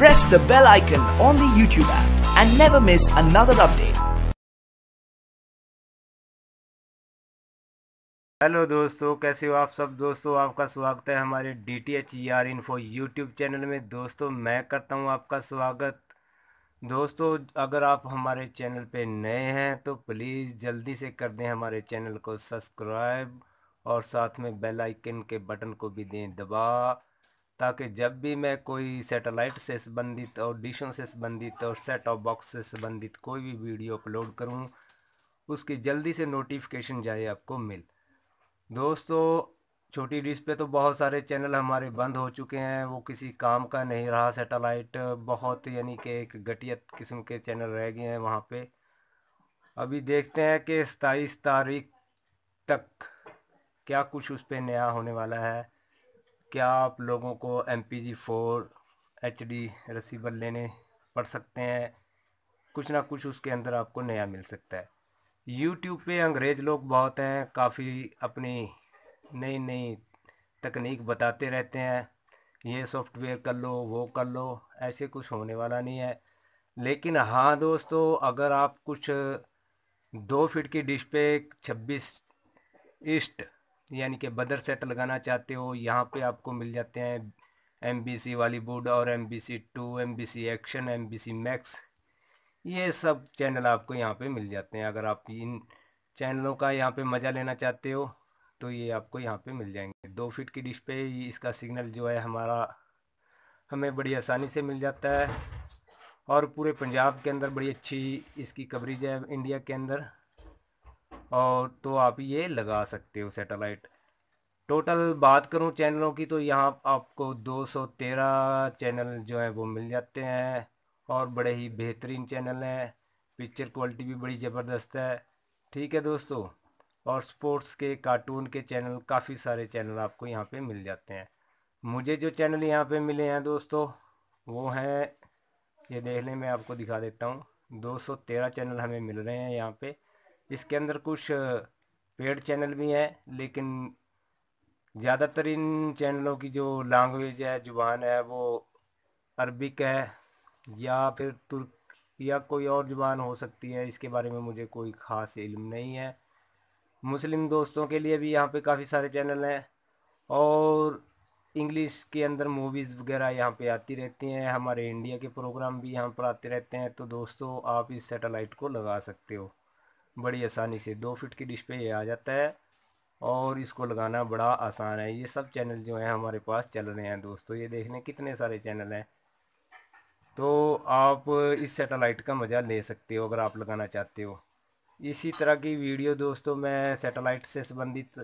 Press the bell icon on the YouTube app and never miss another update. Hello दोस्तों कैसे हो आप सब दोस्तों आपका स्वागत है हमारे D T H E R info YouTube channel में दोस्तों मैं करता हूं आपका स्वागत दोस्तों अगर आप हमारे चैनल पे नए हैं तो प्लीज़ जल्दी से कर दें हमारे चैनल को सब्सक्राइब और साथ में बेल आइकन के बटन को भी दें दबा ताकि जब भी मैं कोई सैटेलाइट से संबंधित और डिशों से संबंधित और सेट ऑफ बॉक्स से संबंधित कोई भी वीडियो अपलोड करूं उसकी जल्दी से नोटिफिकेशन जाए आपको मिल दोस्तों छोटी डिश पे तो बहुत सारे चैनल हमारे बंद हो चुके हैं वो किसी काम का नहीं रहा सैटेलाइट बहुत यानी कि एक घटियत किस्म के चैनल रह गए हैं वहाँ पे अभी देखते हैं कि सताईस तारीख तक क्या कुछ उस पर नया होने वाला है क्या आप लोगों को M P G four HD डी रसीबल लेने पड़ सकते हैं कुछ ना कुछ उसके अंदर आपको नया मिल सकता है यूट्यूब पे अंग्रेज़ लोग बहुत हैं काफ़ी अपनी नई नई तकनीक बताते रहते हैं ये सॉफ्टवेयर कर लो वो कर लो ऐसे कुछ होने वाला नहीं है लेकिन हाँ दोस्तों अगर आप कुछ दो फिट की डिश पे छब्बीस ईस्ट यानी कि बदर सेट लगाना चाहते हो यहाँ पे आपको मिल जाते हैं एम बी सी बॉलीवुड और M B C two M B C action M B C max ये सब चैनल आपको यहाँ पे मिल जाते हैं अगर आप इन चैनलों का यहाँ पे मज़ा लेना चाहते हो तो ये आपको यहाँ पे मिल जाएंगे दो फीट की डिश पे इसका सिग्नल जो है हमारा हमें बड़ी आसानी से मिल जाता है और पूरे पंजाब के अंदर बड़ी अच्छी इसकी कवरेज है इंडिया के अंदर और तो आप ये लगा सकते हो सैटेलाइट टोटल बात करूं चैनलों की तो यहाँ आपको 213 चैनल जो है वो मिल जाते हैं और बड़े ही बेहतरीन चैनल हैं पिक्चर क्वालिटी भी बड़ी ज़बरदस्त है ठीक है दोस्तों और स्पोर्ट्स के कार्टून के चैनल काफ़ी सारे चैनल आपको यहाँ पे मिल जाते हैं मुझे जो चैनल यहाँ पे मिले हैं दोस्तों वो हैं ये देखने में मैं आपको दिखा देता हूँ दो चैनल हमें मिल रहे हैं यहाँ पे इसके अंदर कुछ पेड चैनल भी हैं लेकिन ज़्यादातर इन चैनलों की जो लैंग्वेज है जुबान है वो अरबिक है या फिर तुर्क या कोई और जुबान हो सकती है इसके बारे में मुझे कोई ख़ास इल्म नहीं है मुस्लिम दोस्तों के लिए भी यहाँ पे काफ़ी सारे चैनल हैं और इंग्लिश के अंदर मूवीज़ वगैरह यहाँ पे आती रहती हैं हमारे इंडिया के प्रोग्राम भी यहाँ पर आते रहते हैं तो दोस्तों आप इस सेटेलाइट को लगा सकते हो बड़ी आसानी से दो फिट की पे ये आ जाता है और इसको लगाना बड़ा आसान है ये सब चैनल जो हैं हमारे पास चल रहे हैं दोस्तों ये देखने कितने सारे चैनल हैं तो आप इस सेटेलाइट का मज़ा ले सकते हो अगर आप लगाना चाहते हो इसी तरह की वीडियो दोस्तों मैं सेटेलाइट से संबंधित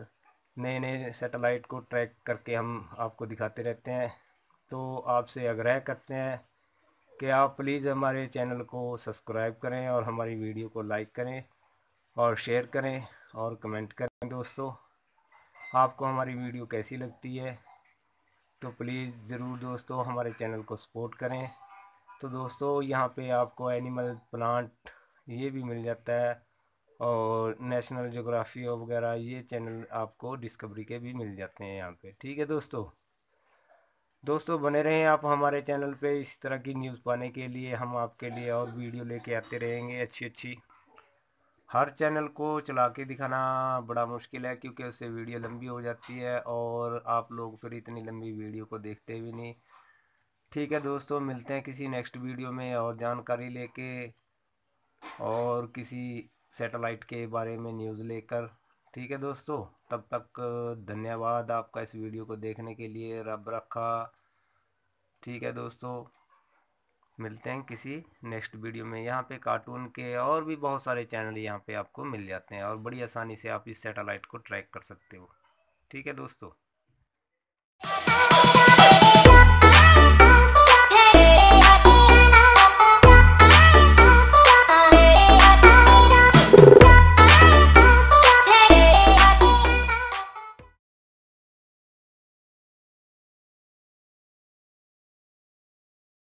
नए नए सेटेलाइट को ट्रैक करके हम आपको दिखाते रहते हैं तो आपसे आग्रह करते हैं कि आप प्लीज़ हमारे चैनल को सब्सक्राइब करें और हमारी वीडियो को लाइक करें और शेयर करें और कमेंट करें दोस्तों आपको हमारी वीडियो कैसी लगती है तो प्लीज़ ज़रूर दोस्तों हमारे चैनल को सपोर्ट करें तो दोस्तों यहाँ पे आपको एनिमल प्लांट ये भी मिल जाता है और नेशनल जोग्राफी वगैरह ये चैनल आपको डिस्कवरी के भी मिल जाते हैं यहाँ पे ठीक है दोस्तों दोस्तों बने रहें आप हमारे चैनल पे इस तरह की न्यूज़ पाने के लिए हम आपके लिए और वीडियो लेके आते रहेंगे अच्छी अच्छी हर चैनल को चला के दिखाना बड़ा मुश्किल है क्योंकि उससे वीडियो लंबी हो जाती है और आप लोग फिर इतनी लंबी वीडियो को देखते भी नहीं ठीक है दोस्तों मिलते हैं किसी नेक्स्ट वीडियो में और जानकारी लेके और किसी सैटेलाइट के बारे में न्यूज़ लेकर ठीक है दोस्तों तब तक धन्यवाद आपका इस वीडियो को देखने के लिए रब रखा ठीक है दोस्तों मिलते हैं किसी नेक्स्ट वीडियो में यहाँ पे कार्टून के और भी बहुत सारे चैनल यहाँ पे आपको मिल जाते हैं और बड़ी आसानी से आप इस सैटेलाइट को ट्रैक कर सकते हो ठीक है दोस्तों